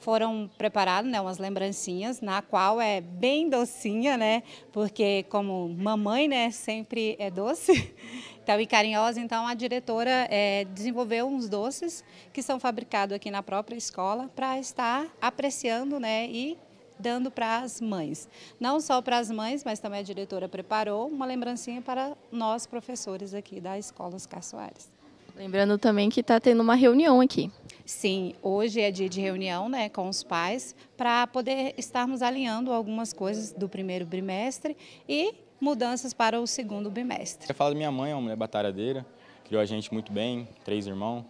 foram preparadas né, umas lembrancinhas, na qual é bem docinha, né? Porque como mamãe, né, sempre é doce. Então, e carinhosa, então a diretora é, desenvolveu uns doces que são fabricados aqui na própria escola para estar apreciando, né, e dando para as mães. Não só para as mães, mas também a diretora preparou uma lembrancinha para nós professores aqui da Escola Oscar Soares. Lembrando também que está tendo uma reunião aqui. Sim, hoje é dia de reunião né, com os pais para poder estarmos alinhando algumas coisas do primeiro bimestre e mudanças para o segundo bimestre. Eu falo da minha mãe, é uma mulher batalhadeira, criou a gente muito bem, três irmãos,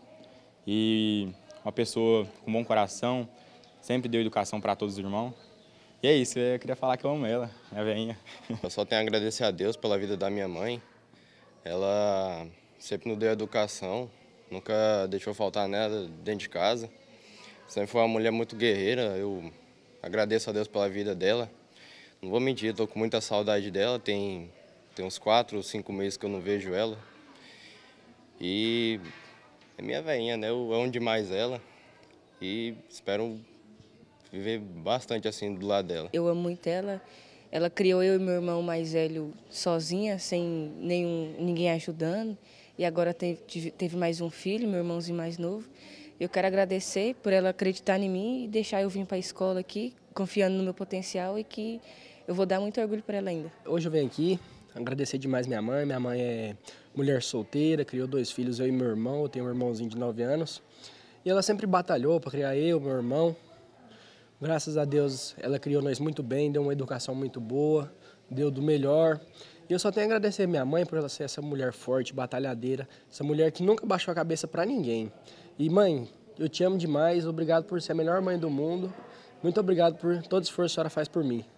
e uma pessoa com bom coração, sempre deu educação para todos os irmãos. E é isso, eu queria falar que eu amo ela, minha veinha. Eu só tenho a agradecer a Deus pela vida da minha mãe. Ela sempre nos deu educação, nunca deixou faltar nada dentro de casa. Sempre foi uma mulher muito guerreira, eu agradeço a Deus pela vida dela. Não vou mentir, estou com muita saudade dela, tem, tem uns quatro, cinco meses que eu não vejo ela. E é minha veinha, né? Eu amo demais ela e espero viver bastante assim do lado dela. Eu amo muito ela. Ela criou eu e meu irmão mais velho sozinha, sem nenhum, ninguém ajudando e agora teve, mais um filho, meu irmãozinho mais novo. Eu quero agradecer por ela acreditar em mim e deixar eu vir para a escola aqui, confiando no meu potencial e que eu vou dar muito orgulho para ela ainda. Hoje eu venho aqui agradecer demais minha mãe. Minha mãe é mulher solteira, criou dois filhos, eu e meu irmão. Eu tenho um irmãozinho de 9 anos. E ela sempre batalhou para criar eu, meu irmão. Graças a Deus, ela criou nós muito bem, deu uma educação muito boa, deu do melhor. E eu só tenho a agradecer a minha mãe por ela ser essa mulher forte, batalhadeira, essa mulher que nunca baixou a cabeça para ninguém. E mãe, eu te amo demais, obrigado por ser a melhor mãe do mundo. Muito obrigado por todo o esforço que a senhora faz por mim.